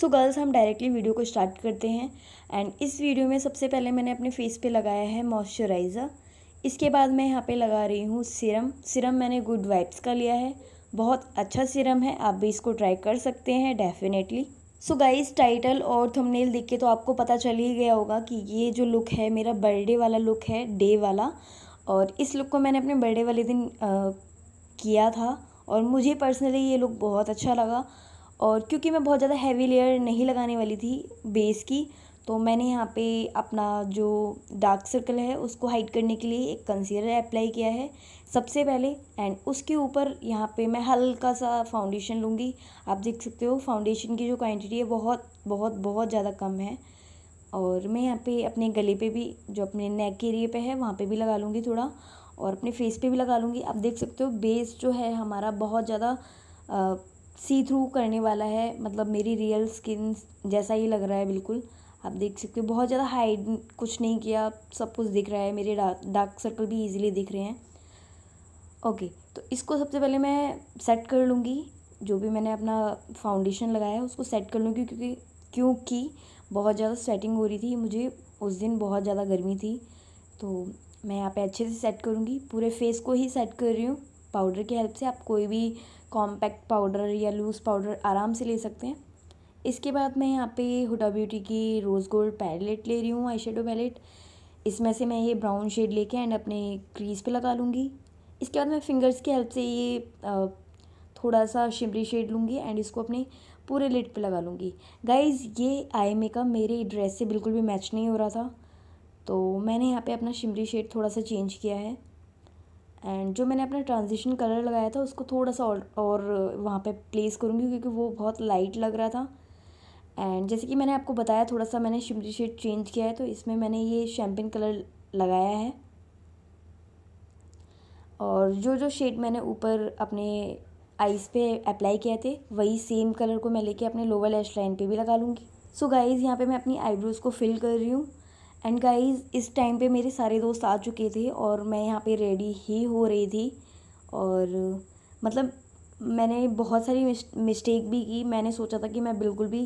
सो so girls हम directly video को start करते हैं एंड इस वीडियो में सबसे पहले मैंने अपने फेस पे लगाया है मॉइस्चराइज़र इसके बाद मैं यहाँ पे लगा रही हूँ सिरम सिरम मैंने गुड वाइब्स का लिया है बहुत अच्छा सिरम है आप भी इसको ट्राई कर सकते हैं डेफिनेटली सो गाइस टाइटल और थंबनेल देख के तो आपको पता चल ही गया होगा कि ये जो लुक है मेरा बर्थडे वाला लुक है डे वाला और इस लुक को मैंने अपने बर्थडे वाले दिन आ, किया था और मुझे पर्सनली ये लुक बहुत अच्छा लगा और क्योंकि मैं बहुत ज़्यादा हैवी लेयर नहीं लगाने वाली थी बेस की तो मैंने यहाँ पे अपना जो डार्क सर्कल है उसको हाइड करने के लिए एक कंसीलर अप्लाई किया है सबसे पहले एंड उसके ऊपर यहाँ पे मैं हल्का सा फाउंडेशन लूँगी आप देख सकते हो फाउंडेशन की जो क्वांटिटी है बहुत बहुत बहुत ज़्यादा कम है और मैं यहाँ पे अपने गले पे भी जो अपने नेक एरिए पर है वहाँ पर भी लगा लूँगी थोड़ा और अपने फेस पर भी लगा लूँगी आप देख सकते हो बेस जो है हमारा बहुत ज़्यादा सी थ्रू करने वाला है मतलब मेरी रियल स्किन जैसा ही लग रहा है बिल्कुल आप देख सकते हो बहुत ज़्यादा हाइड कुछ नहीं किया सब कुछ दिख रहा है मेरे डार्क सर्कल भी इजीली दिख रहे हैं ओके तो इसको सबसे पहले मैं सेट कर लूँगी जो भी मैंने अपना फाउंडेशन लगाया है उसको सेट कर लूँगी क्योंकि क्योंकि बहुत ज़्यादा स्वेटिंग हो रही थी मुझे उस दिन बहुत ज़्यादा गर्मी थी तो मैं यहाँ पे अच्छे से सेट करूँगी पूरे फेस को ही सेट कर रही हूँ पाउडर की हेल्प से आप कोई भी कॉम्पैक्ट पाउडर या लूज़ पाउडर आराम से ले सकते हैं इसके बाद मैं यहाँ पे हुडा ब्यूटी की रोज़ गोल्ड पैलेट ले रही हूँ आई शेडो पैलेट इसमें से मैं ये ब्राउन शेड लेके एंड अपने क्रीज पे लगा लूँगी इसके बाद मैं फिंगर्स की हेल्प से ये थोड़ा सा शिमरी शेड लूँगी एंड इसको अपने पूरे लिट पे लगा लूँगी गाइज ये आई मेकअप मेरे ड्रेस से बिल्कुल भी मैच नहीं हो रहा था तो मैंने यहाँ पर अपना शिमरी शेड थोड़ा सा चेंज किया है एंड जो मैंने अपना ट्रांजिशन कलर लगाया था उसको थोड़ा सा और, और वहाँ पे प्लेस करूँगी क्योंकि वो बहुत लाइट लग रहा था एंड जैसे कि मैंने आपको बताया थोड़ा सा मैंने शिमरी शेड चेंज किया है तो इसमें मैंने ये शैम्पिन कलर लगाया है और जो जो शेड मैंने ऊपर अपने आईज़ पे अप्लाई किए थे वही सेम कलर को मैं लेके अपने लोअर लैश लाइन पे भी लगा लूँगी सो गाइज़ यहाँ पे मैं अपनी आईब्रोज़ को फिल कर रही हूँ एंड गाइस इस टाइम पे मेरे सारे दोस्त आ चुके थे और मैं यहाँ पे रेडी ही हो रही थी और मतलब मैंने बहुत सारी मिस्टेक भी की मैंने सोचा था कि मैं बिल्कुल भी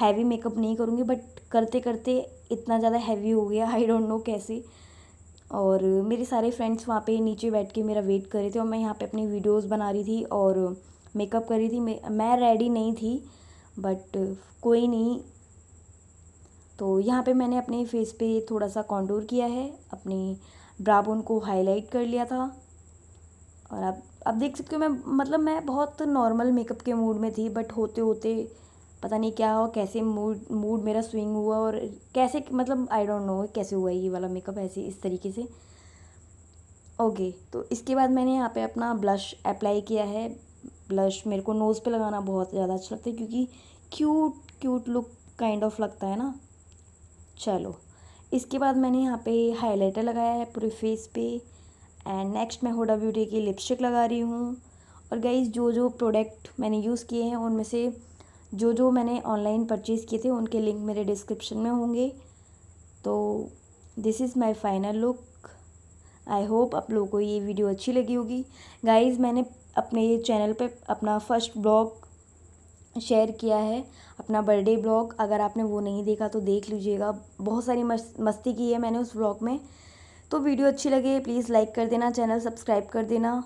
हैवी मेकअप नहीं करूँगी बट करते करते इतना ज़्यादा हैवी हो गया आई डोंट नो कैसे और मेरे सारे फ्रेंड्स वहाँ पे नीचे बैठ के मेरा वेट कर रहे थे और मैं यहाँ पे अपनी वीडियोस बना रही थी और मेकअप कर रही थी मैं रेडी नहीं थी बट कोई नहीं तो यहाँ पे मैंने अपने फेस पे थोड़ा सा कॉन्डोर किया है अपने ब्राबोन को हाईलाइट कर लिया था और अब अब देख सकते हो मैं मतलब मैं बहुत नॉर्मल मेकअप के मूड में थी बट होते होते पता नहीं क्या हुआ कैसे मूड मूड मेरा स्विंग हुआ और कैसे मतलब आई डोंट नो कैसे हुआ ये वाला मेकअप ऐसे इस तरीके से ओके तो इसके बाद मैंने यहाँ पे अपना ब्लश अप्लाई किया है ब्लश मेरे को नोज़ पे लगाना बहुत ज़्यादा अच्छा लगता है क्योंकि cute cute look kind of लगता है ना चलो इसके बाद मैंने यहाँ पे हाइलाइटर लगाया है पूरे फेस पे एंड नेक्स्ट मैं होडा ब्यूटी की लिपस्टिक लगा रही हूँ और गाइज जो जो प्रोडक्ट मैंने यूज़ किए हैं उनमें से जो जो मैंने ऑनलाइन परचेज़ किए थे उनके लिंक मेरे डिस्क्रिप्शन में होंगे तो this is my final look I hope आप लोगों को ये वीडियो अच्छी लगी होगी गाइज़ मैंने अपने ये चैनल पे अपना फर्स्ट ब्लॉग शेयर किया है अपना बर्थडे ब्लॉग अगर आपने वो नहीं देखा तो देख लीजिएगा बहुत सारी मस्ती की है मैंने उस ब्लॉग में तो वीडियो अच्छी लगे प्लीज़ लाइक कर देना चैनल सब्सक्राइब कर देना